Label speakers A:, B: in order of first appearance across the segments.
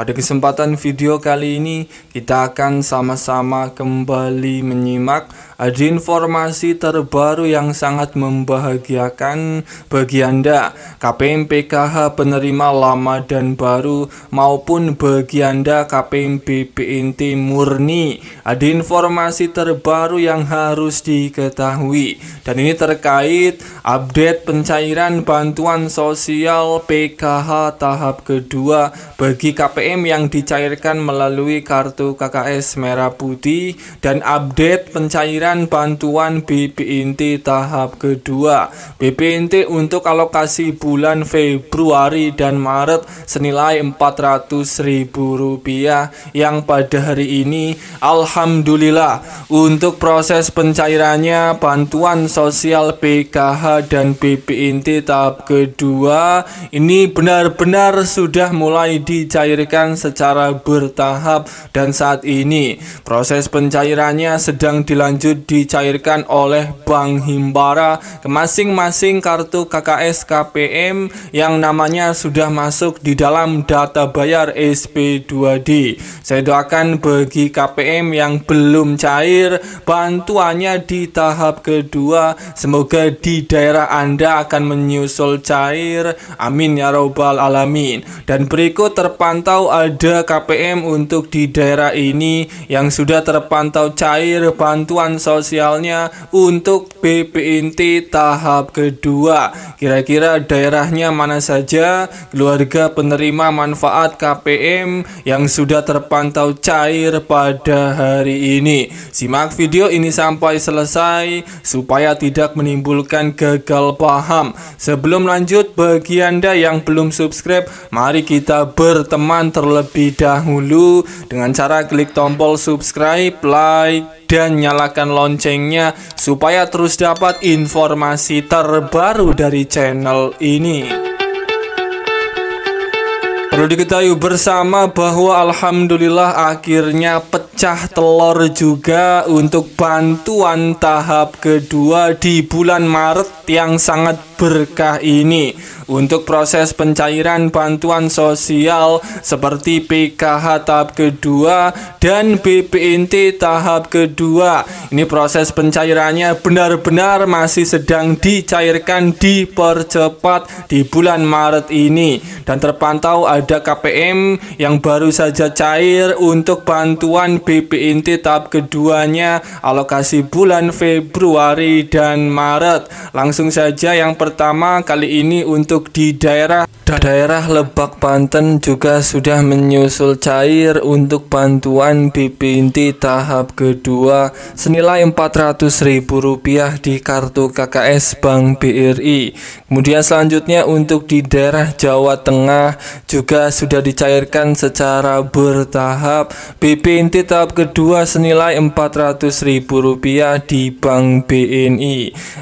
A: Pada kesempatan video kali ini kita akan sama-sama kembali menyimak ada informasi terbaru yang sangat membahagiakan bagi Anda KPM PKH penerima lama dan baru maupun bagi Anda KPM BPNT murni ada informasi terbaru yang harus diketahui dan ini terkait update pencairan bantuan sosial PKH tahap kedua bagi KPM ATM yang dicairkan melalui kartu KKS Merah Putih dan update pencairan bantuan BPNT tahap kedua. BPNT untuk alokasi bulan Februari dan Maret senilai Rp400.000 yang pada hari ini alhamdulillah untuk proses pencairannya bantuan sosial PKH dan BPNT tahap kedua ini benar-benar sudah mulai dicairkan pencairan secara bertahap dan saat ini proses pencairannya sedang dilanjut dicairkan oleh Bank Himbara ke masing-masing kartu KKS KPM yang namanya sudah masuk di dalam data bayar SP2D. Saya doakan bagi KPM yang belum cair bantuannya di tahap kedua semoga di daerah Anda akan menyusul cair. Amin ya robbal alamin. Dan berikut terpantau kalau ada KPM untuk di daerah ini yang sudah terpantau cair bantuan sosialnya untuk BPNT tahap kedua, kira-kira daerahnya mana saja keluarga penerima manfaat KPM yang sudah terpantau cair pada hari ini. Simak video ini sampai selesai supaya tidak menimbulkan gagal paham. Sebelum lanjut, bagi Anda yang belum subscribe, mari kita berteman terlebih dahulu dengan cara klik tombol subscribe, like, dan nyalakan loncengnya supaya terus dapat informasi terbaru dari channel ini. Perlu diketahui bersama bahwa alhamdulillah akhirnya pecah telur juga untuk bantuan tahap kedua di bulan Maret yang sangat berkah ini untuk proses pencairan bantuan sosial seperti PKH tahap kedua dan BPNT tahap kedua. Ini proses pencairannya benar-benar masih sedang dicairkan dipercepat di bulan Maret ini dan terpantau ada KPM yang baru saja cair untuk bantuan BPNT tahap keduanya alokasi bulan Februari dan Maret. Langsung saja yang pertama pertama kali ini untuk di daerah daerah Lebak Banten juga sudah menyusul cair untuk bantuan BPNT tahap kedua senilai Rp400.000 di kartu KKS Bank BRI. Kemudian selanjutnya untuk di daerah Jawa Tengah juga sudah dicairkan secara bertahap BPNT tahap kedua senilai Rp400.000 di Bank BNI.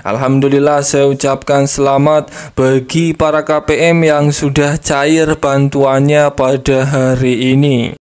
A: Alhamdulillah saya ucapkan selamat bagi para KPM yang sudah cair bantuannya pada hari ini.